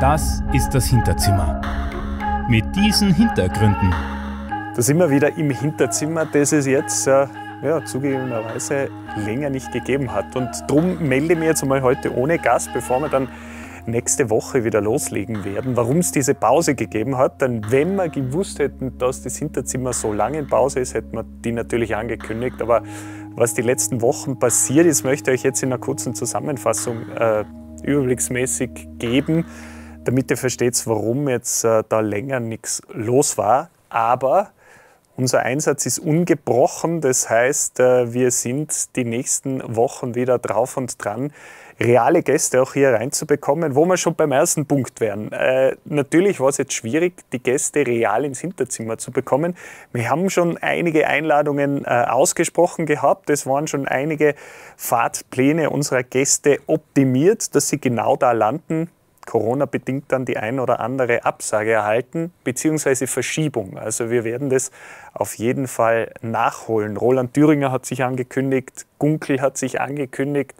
Das ist das Hinterzimmer. Mit diesen Hintergründen. Da sind wir wieder im Hinterzimmer, das es jetzt äh, ja, zugegebenerweise länger nicht gegeben hat. Und darum melde ich mich jetzt einmal heute ohne Gast, bevor wir dann nächste Woche wieder loslegen werden, warum es diese Pause gegeben hat. Denn wenn wir gewusst hätten, dass das Hinterzimmer so lange in Pause ist, hätten wir die natürlich angekündigt. Aber was die letzten Wochen passiert ist, möchte ich euch jetzt in einer kurzen Zusammenfassung äh, überblicksmäßig geben damit ihr versteht, warum jetzt äh, da länger nichts los war. Aber unser Einsatz ist ungebrochen, das heißt, äh, wir sind die nächsten Wochen wieder drauf und dran, reale Gäste auch hier reinzubekommen, wo wir schon beim ersten Punkt wären. Äh, natürlich war es jetzt schwierig, die Gäste real ins Hinterzimmer zu bekommen. Wir haben schon einige Einladungen äh, ausgesprochen gehabt. Es waren schon einige Fahrtpläne unserer Gäste optimiert, dass sie genau da landen, Corona-bedingt dann die ein oder andere Absage erhalten, beziehungsweise Verschiebung. Also wir werden das auf jeden Fall nachholen. Roland Thüringer hat sich angekündigt, Gunkel hat sich angekündigt,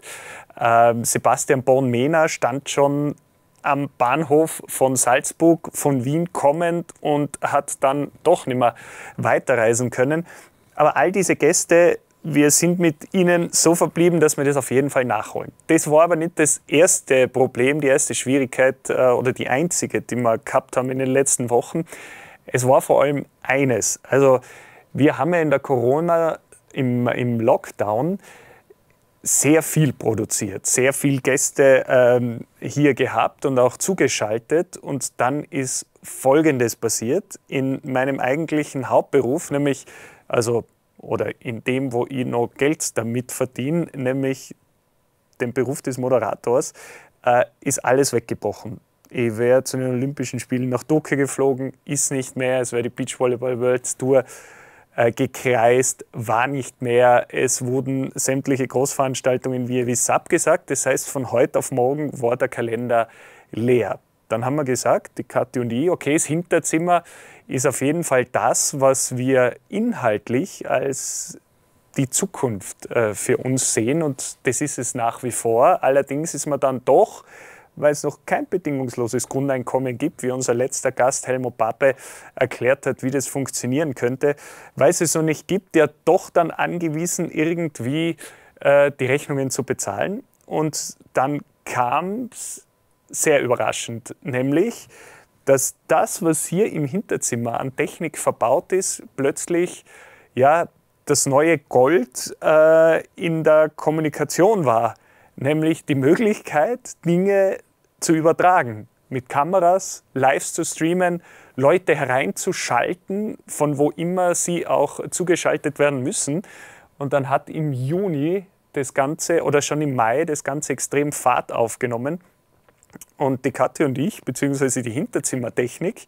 ähm, Sebastian Born-Mehner stand schon am Bahnhof von Salzburg, von Wien kommend und hat dann doch nicht mehr weiterreisen können. Aber all diese Gäste wir sind mit ihnen so verblieben, dass wir das auf jeden Fall nachholen. Das war aber nicht das erste Problem, die erste Schwierigkeit äh, oder die einzige, die wir gehabt haben in den letzten Wochen. Es war vor allem eines. Also wir haben ja in der Corona, im, im Lockdown, sehr viel produziert, sehr viele Gäste ähm, hier gehabt und auch zugeschaltet. Und dann ist Folgendes passiert in meinem eigentlichen Hauptberuf, nämlich also oder in dem, wo ich noch Geld damit verdiene, nämlich dem Beruf des Moderators, äh, ist alles weggebrochen. Ich wäre zu den Olympischen Spielen nach Tokio geflogen, ist nicht mehr, es wäre die Beachvolleyball World Tour äh, gekreist, war nicht mehr. Es wurden sämtliche Großveranstaltungen wie ihr wisst, abgesagt. Das heißt, von heute auf morgen war der Kalender leer. Dann haben wir gesagt, die Kathi und ich, okay, das Hinterzimmer ist auf jeden Fall das, was wir inhaltlich als die Zukunft äh, für uns sehen und das ist es nach wie vor. Allerdings ist man dann doch, weil es noch kein bedingungsloses Grundeinkommen gibt, wie unser letzter Gast Helmut Pappe erklärt hat, wie das funktionieren könnte, weil es es so nicht gibt, ja doch dann angewiesen, irgendwie äh, die Rechnungen zu bezahlen. Und dann kam es sehr überraschend, nämlich, dass das, was hier im Hinterzimmer an Technik verbaut ist, plötzlich ja das neue Gold äh, in der Kommunikation war, nämlich die Möglichkeit, Dinge zu übertragen, mit Kameras, Lives zu streamen, Leute hereinzuschalten, von wo immer sie auch zugeschaltet werden müssen. Und dann hat im Juni das Ganze oder schon im Mai das Ganze extrem Fahrt aufgenommen. Und die Kathi und ich, beziehungsweise die Hinterzimmertechnik,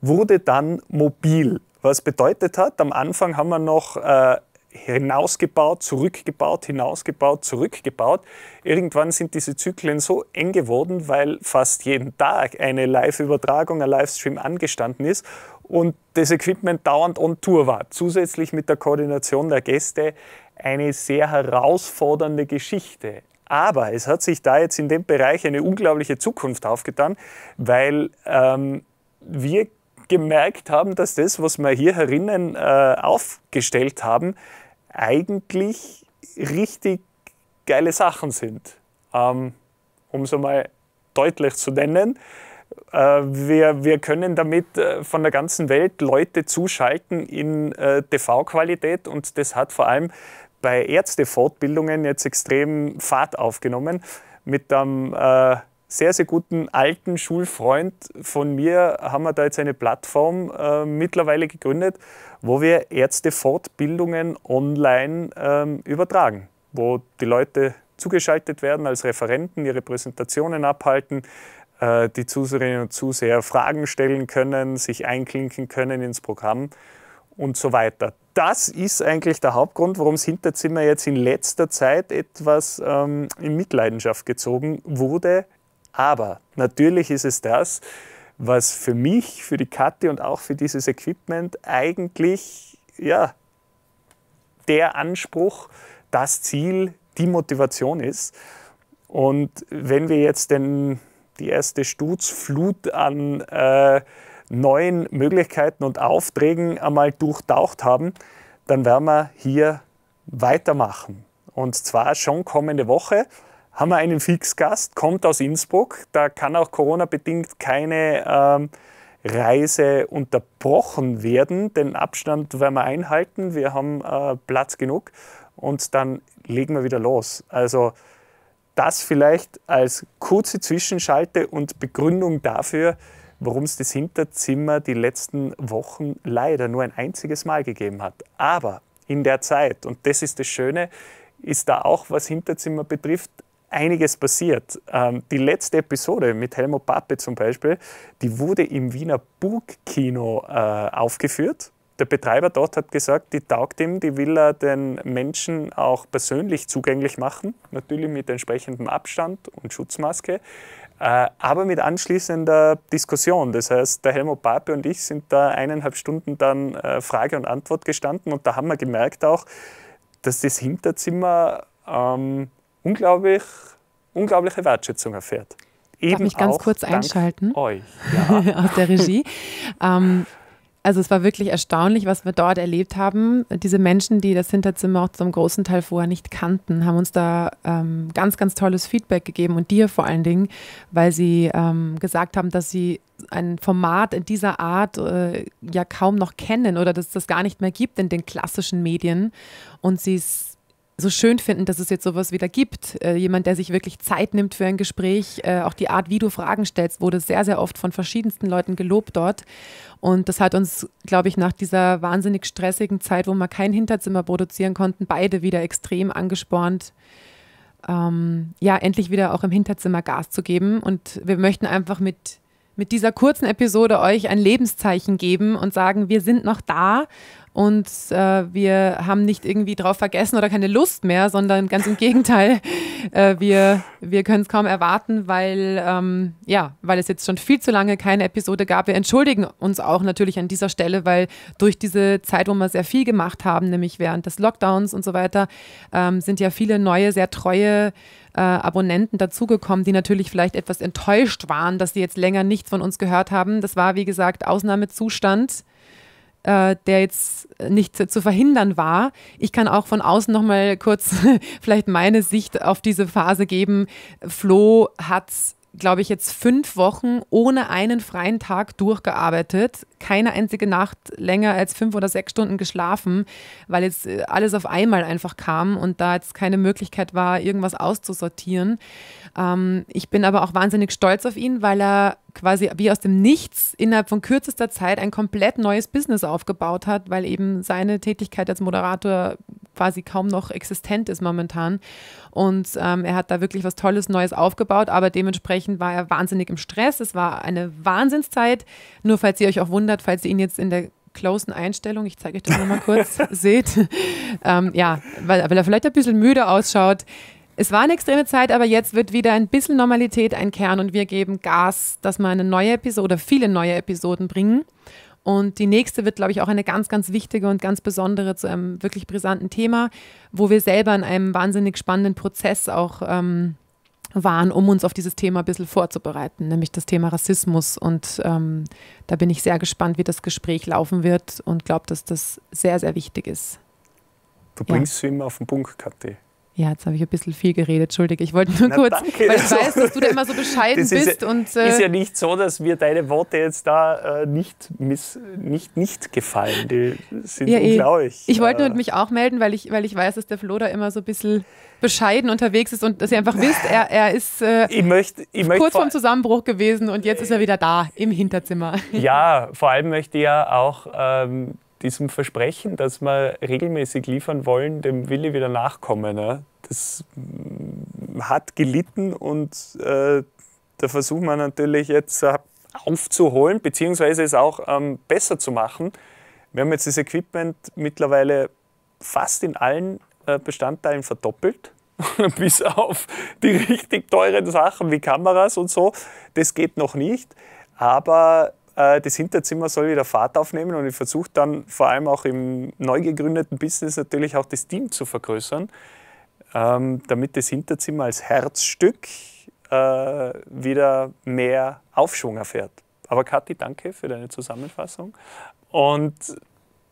wurde dann mobil. Was bedeutet hat, am Anfang haben wir noch äh, hinausgebaut, zurückgebaut, hinausgebaut, zurückgebaut. Irgendwann sind diese Zyklen so eng geworden, weil fast jeden Tag eine Live-Übertragung, ein Livestream angestanden ist und das Equipment dauernd on Tour war. Zusätzlich mit der Koordination der Gäste eine sehr herausfordernde Geschichte. Aber es hat sich da jetzt in dem Bereich eine unglaubliche Zukunft aufgetan, weil ähm, wir gemerkt haben, dass das, was wir hier herinnen äh, aufgestellt haben, eigentlich richtig geile Sachen sind. Ähm, um es einmal deutlich zu nennen. Äh, wir, wir können damit äh, von der ganzen Welt Leute zuschalten in äh, TV-Qualität und das hat vor allem bei Ärztefortbildungen jetzt extrem Fahrt aufgenommen. Mit einem äh, sehr, sehr guten alten Schulfreund von mir haben wir da jetzt eine Plattform äh, mittlerweile gegründet, wo wir Ärztefortbildungen online ähm, übertragen, wo die Leute zugeschaltet werden als Referenten, ihre Präsentationen abhalten, äh, die Zuseherinnen und Zuseher Fragen stellen können, sich einklinken können ins Programm und so weiter das ist eigentlich der Hauptgrund, warum das Hinterzimmer jetzt in letzter Zeit etwas ähm, in Mitleidenschaft gezogen wurde. Aber natürlich ist es das, was für mich, für die Katte und auch für dieses Equipment eigentlich ja, der Anspruch, das Ziel, die Motivation ist. Und wenn wir jetzt den, die erste Stutzflut an äh, neuen Möglichkeiten und Aufträgen einmal durchtaucht haben, dann werden wir hier weitermachen. Und zwar schon kommende Woche haben wir einen Fixgast, kommt aus Innsbruck. Da kann auch Corona-bedingt keine ähm, Reise unterbrochen werden. Den Abstand werden wir einhalten. Wir haben äh, Platz genug und dann legen wir wieder los. Also das vielleicht als kurze Zwischenschalte und Begründung dafür, warum es das Hinterzimmer die letzten Wochen leider nur ein einziges Mal gegeben hat. Aber in der Zeit, und das ist das Schöne, ist da auch, was Hinterzimmer betrifft, einiges passiert. Ähm, die letzte Episode mit Helmut Pappe zum Beispiel, die wurde im Wiener Burgkino äh, aufgeführt. Der Betreiber dort hat gesagt, die taugt ihm, die will er den Menschen auch persönlich zugänglich machen, natürlich mit entsprechendem Abstand und Schutzmaske. Äh, aber mit anschließender Diskussion. Das heißt, der Helmut Pape und ich sind da eineinhalb Stunden dann äh, Frage und Antwort gestanden und da haben wir gemerkt auch, dass das Hinterzimmer ähm, unglaublich, unglaubliche Wertschätzung erfährt. Eben Darf mich ganz kurz einschalten? Euch. Ja. Aus der Regie. ähm, also es war wirklich erstaunlich, was wir dort erlebt haben. Diese Menschen, die das Hinterzimmer auch zum großen Teil vorher nicht kannten, haben uns da ähm, ganz, ganz tolles Feedback gegeben und dir vor allen Dingen, weil sie ähm, gesagt haben, dass sie ein Format in dieser Art äh, ja kaum noch kennen oder dass es das gar nicht mehr gibt in den klassischen Medien und sie es so schön finden, dass es jetzt sowas wieder gibt. Äh, jemand, der sich wirklich Zeit nimmt für ein Gespräch, äh, auch die Art, wie du Fragen stellst, wurde sehr, sehr oft von verschiedensten Leuten gelobt dort. Und das hat uns, glaube ich, nach dieser wahnsinnig stressigen Zeit, wo wir kein Hinterzimmer produzieren konnten, beide wieder extrem angespornt, ähm, ja, endlich wieder auch im Hinterzimmer Gas zu geben. Und wir möchten einfach mit mit dieser kurzen Episode euch ein Lebenszeichen geben und sagen, wir sind noch da und äh, wir haben nicht irgendwie drauf vergessen oder keine Lust mehr, sondern ganz im Gegenteil, äh, wir, wir können es kaum erwarten, weil, ähm, ja, weil es jetzt schon viel zu lange keine Episode gab. Wir entschuldigen uns auch natürlich an dieser Stelle, weil durch diese Zeit, wo wir sehr viel gemacht haben, nämlich während des Lockdowns und so weiter, ähm, sind ja viele neue, sehr treue äh, Abonnenten dazugekommen, die natürlich vielleicht etwas enttäuscht waren, dass sie jetzt länger nichts von uns gehört haben. Das war, wie gesagt, Ausnahmezustand. Äh, der jetzt nicht zu verhindern war. Ich kann auch von außen nochmal kurz vielleicht meine Sicht auf diese Phase geben. Flo hat glaube ich, jetzt fünf Wochen ohne einen freien Tag durchgearbeitet, keine einzige Nacht länger als fünf oder sechs Stunden geschlafen, weil jetzt äh, alles auf einmal einfach kam und da jetzt keine Möglichkeit war, irgendwas auszusortieren. Ähm, ich bin aber auch wahnsinnig stolz auf ihn, weil er quasi wie aus dem Nichts innerhalb von kürzester Zeit ein komplett neues Business aufgebaut hat, weil eben seine Tätigkeit als Moderator quasi kaum noch existent ist momentan. Und ähm, er hat da wirklich was Tolles Neues aufgebaut, aber dementsprechend war er wahnsinnig im Stress. Es war eine Wahnsinnszeit. Nur falls ihr euch auch wundert, verändert, falls ihr ihn jetzt in der closen Einstellung, ich zeige euch das nochmal kurz, seht. Ähm, ja, weil, weil er vielleicht ein bisschen müde ausschaut. Es war eine extreme Zeit, aber jetzt wird wieder ein bisschen Normalität ein Kern und wir geben Gas, dass wir eine neue Episode oder viele neue Episoden bringen. Und die nächste wird, glaube ich, auch eine ganz, ganz wichtige und ganz besondere zu einem wirklich brisanten Thema, wo wir selber in einem wahnsinnig spannenden Prozess auch ähm, waren, um uns auf dieses Thema ein bisschen vorzubereiten, nämlich das Thema Rassismus. Und ähm, da bin ich sehr gespannt, wie das Gespräch laufen wird und glaube, dass das sehr, sehr wichtig ist. Du bringst es immer auf den Punkt, Kathi. Ja, jetzt habe ich ein bisschen viel geredet, entschuldige. Ich wollte nur Na, kurz, danke. weil ich weiß, dass du da immer so bescheiden das bist. Ja, und, äh, ist ja nicht so, dass mir deine Worte jetzt da äh, nicht, miss, nicht, nicht gefallen. Die sind ja, eh. unglaublich. Ich, ich wollte nur äh, mich auch melden, weil ich, weil ich weiß, dass der Flo da immer so ein bisschen bescheiden unterwegs ist und dass ihr einfach wisst, er, er ist äh, ich möchte, ich kurz vorm Zusammenbruch gewesen und jetzt ist er wieder da im Hinterzimmer. Ja, vor allem möchte ich ja auch ähm, diesem Versprechen, dass wir regelmäßig liefern wollen, dem Willi wieder nachkommen. Ne? Das mm, hat gelitten und äh, da versuchen wir natürlich jetzt äh, aufzuholen, beziehungsweise es auch ähm, besser zu machen. Wir haben jetzt das Equipment mittlerweile fast in allen äh, Bestandteilen verdoppelt. bis auf die richtig teuren Sachen wie Kameras und so. Das geht noch nicht. Aber äh, das Hinterzimmer soll wieder Fahrt aufnehmen und ich versuche dann vor allem auch im neu gegründeten Business natürlich auch das Team zu vergrößern, ähm, damit das Hinterzimmer als Herzstück äh, wieder mehr Aufschwung erfährt. Aber Kathi, danke für deine Zusammenfassung. Und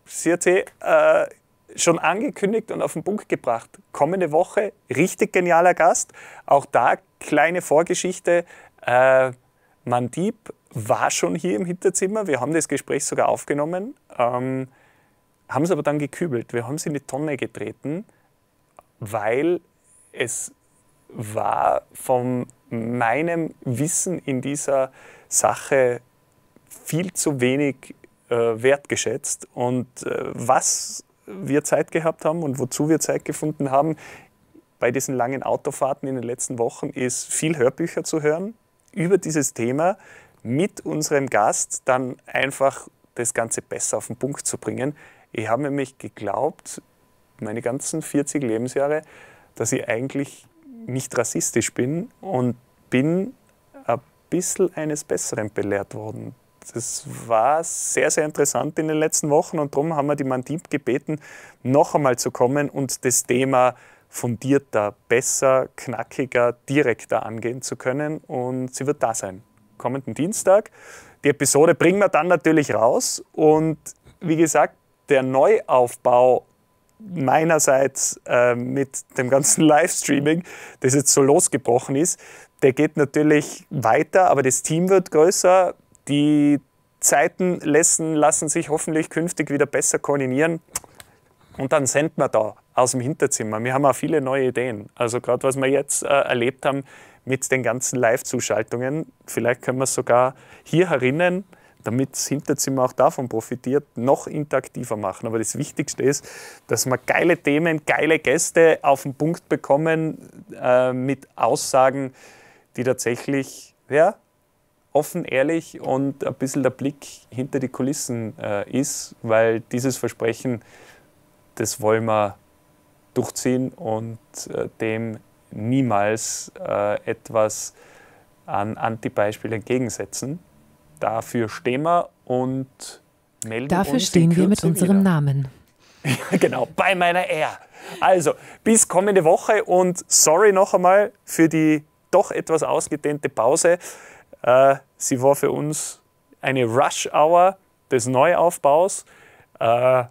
CRC, eh, äh, schon angekündigt und auf den Punkt gebracht. Kommende Woche richtig genialer Gast. Auch da kleine Vorgeschichte. Äh, Mandib war schon hier im Hinterzimmer. Wir haben das Gespräch sogar aufgenommen, ähm, haben es aber dann gekübelt. Wir haben es in die Tonne getreten, weil es war von meinem Wissen in dieser Sache viel zu wenig äh, wertgeschätzt. Und äh, was wir Zeit gehabt haben und wozu wir Zeit gefunden haben bei diesen langen Autofahrten in den letzten Wochen, ist viel Hörbücher zu hören über dieses Thema mit unserem Gast dann einfach das Ganze besser auf den Punkt zu bringen. Ich habe nämlich geglaubt, meine ganzen 40 Lebensjahre, dass ich eigentlich nicht rassistisch bin und bin ein bisschen eines Besseren belehrt worden. Das war sehr, sehr interessant in den letzten Wochen und darum haben wir die Mandib gebeten, noch einmal zu kommen und das Thema fundierter, besser, knackiger, direkter angehen zu können. Und sie wird da sein, kommenden Dienstag. Die Episode bringen wir dann natürlich raus. Und wie gesagt, der Neuaufbau meinerseits äh, mit dem ganzen Livestreaming, das jetzt so losgebrochen ist, der geht natürlich weiter, aber das Team wird größer. Die Zeiten lassen, lassen sich hoffentlich künftig wieder besser koordinieren. Und dann senden wir da aus dem Hinterzimmer. Wir haben auch viele neue Ideen. Also gerade was wir jetzt äh, erlebt haben mit den ganzen Live-Zuschaltungen, vielleicht können wir es sogar hier herinnen, damit das Hinterzimmer auch davon profitiert, noch interaktiver machen. Aber das Wichtigste ist, dass wir geile Themen, geile Gäste auf den Punkt bekommen äh, mit Aussagen, die tatsächlich ja, offen, ehrlich und ein bisschen der Blick hinter die Kulissen äh, ist, weil dieses Versprechen, das wollen wir durchziehen und äh, dem niemals äh, etwas an Antibeispiel entgegensetzen. Dafür stehen wir und melden Dafür uns. Dafür stehen wir mit unserem wieder. Namen. genau, bei meiner R. Also, bis kommende Woche und sorry noch einmal für die doch etwas ausgedehnte Pause. Äh, sie war für uns eine Rush-Hour des Neuaufbaus. Äh,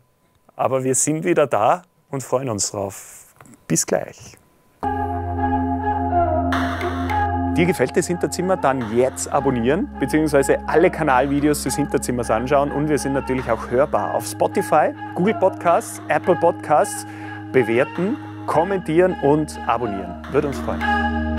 aber wir sind wieder da und freuen uns drauf. Bis gleich. Dir gefällt das Hinterzimmer? Dann jetzt abonnieren, beziehungsweise alle Kanalvideos des Hinterzimmers anschauen. Und wir sind natürlich auch hörbar auf Spotify, Google Podcasts, Apple Podcasts. Bewerten, kommentieren und abonnieren. Würde uns freuen.